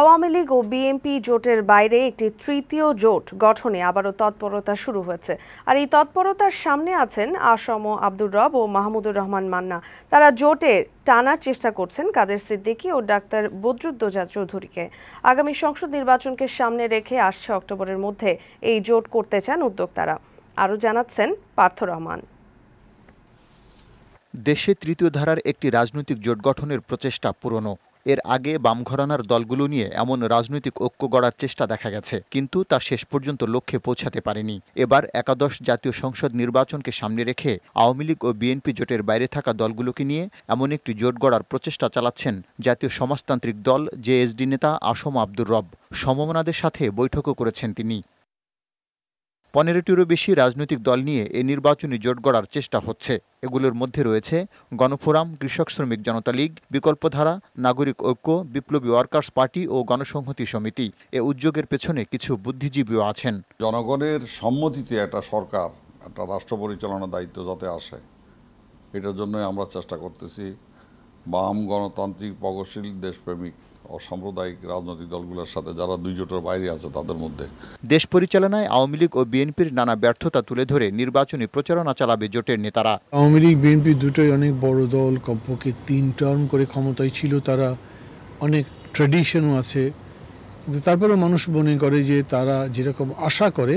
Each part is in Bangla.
আওয়ামী লীগ ও বিএনপি জোটের বাইরে একটি তৃতীয় জোট গঠনে আবারও তৎপরতা শুরু হয়েছে আর এই তৎপরতার সামনে আছেন আসম আব্দুর রব ও মাহমুদুর রহমান মান্না তারা জোটে টানার চেষ্টা করছেন কাদের সিদ্দিকী ও ডাক্তার বদরুদ্দোজা চৌধুরীকে আগামী সংসদ নির্বাচনকে সামনে রেখে আসছে অক্টোবরের মধ্যে এই জোট করতে চান উদ্যোক্তারা আরও জানাচ্ছেন পার্থ রহমান দেশে তৃতীয় ধারার একটি রাজনৈতিক জোট গঠনের প্রচেষ্টা পুরনো এর আগে বামঘরানার দলগুলো নিয়ে এমন রাজনৈতিক ঐক্য গড়ার চেষ্টা দেখা গেছে কিন্তু তা শেষ পর্যন্ত লক্ষ্যে পৌঁছাতে পারেনি এবার একাদশ জাতীয় সংসদ নির্বাচনকে সামনে রেখে আওয়ামী লীগ ও বিএনপি জোটের বাইরে থাকা দলগুলোকে নিয়ে এমন একটি জোট গড়ার প্রচেষ্টা চালাচ্ছেন জাতীয় সমাজতান্ত্রিক দল জেএসডি নেতা আসম আব্দুর রব সমমনাদের সাথে বৈঠকও করেছেন তিনি পনেরোটিরও বেশি রাজনৈতিক দল নিয়ে এই নির্বাচনী জোট গড়ার চেষ্টা হচ্ছে এগুলোর মধ্যে রয়েছে গণফোরাম কৃষক শ্রমিক জনতা লীগ বিকল্পধারা নাগরিক ঐক্য বিপ্লবী ওয়ার্কার্স পার্টি ও গণসংহতি সমিতি এ উদ্যোগের পেছনে কিছু বুদ্ধিজীবীও আছেন জনগণের সম্মতিতে একটা সরকার একটা রাষ্ট্র পরিচালনার দায়িত্ব যাতে আসে এটার জন্য আমরা চেষ্টা করতেছি বাম গণতান্ত্রিক প্রগতিশীল দেশপ্রেমিক অসাম্প্রদায়িক রাজনৈতিক দলগুলোর সাথে যারা দুই জোটের বাইরে আছে তাদের মধ্যে দেশ পরিচালনায় আওয়ামী লীগ ও বিএনপির নানা ব্যর্থতা তুলে ধরে নির্বাচনী প্রচারণা চালাবে জোটের নেতারা আওয়ামী লীগ বিএনপি দুটোই অনেক বড় দল কমপক্ষে তিন টার্ম করে ক্ষমতায় ছিল তারা অনেক ট্র্যাডিশনও আছে কিন্তু তারপরে মানুষ মনে করে যে তারা যেরকম আশা করে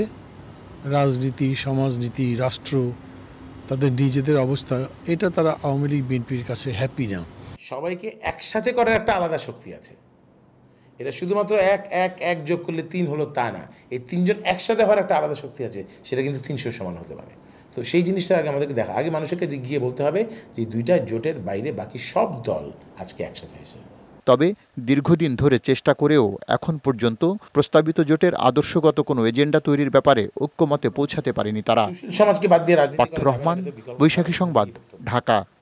রাজনীতি সমাজনীতি রাষ্ট্র তাদের নিজেদের অবস্থা এটা তারা আওয়ামী লীগ বিএনপির কাছে হ্যাপি না সবাইকে একসাথে করার একটা আলাদা শক্তি আছে এটা শুধুমাত্র এক এক এক যোগ করলে তিন হলো তা না এই তিনজন একসাথে হওয়ার একটা আলাদা শক্তি আছে সেটা কিন্তু তিনশো সমান হতে পারে তো সেই জিনিসটা আগে আমাদেরকে দেখা আগে মানুষকে গিয়ে বলতে হবে যে দুইটা জোটের বাইরে বাকি সব দল আজকে একসাথে হয়েছে তবে দীর্ঘদিন ধরে চেষ্টা করেও এখন পর্যন্ত প্রস্তাবিত জোটের আদর্শগত কোনো এজেন্ডা তৈরির ব্যাপারে ঐক্যমতে পৌঁছাতে পারেনি তারা সমাজকে বাদ দিয়ে পার্থ রহমান বৈশাখী সংবাদ ঢাকা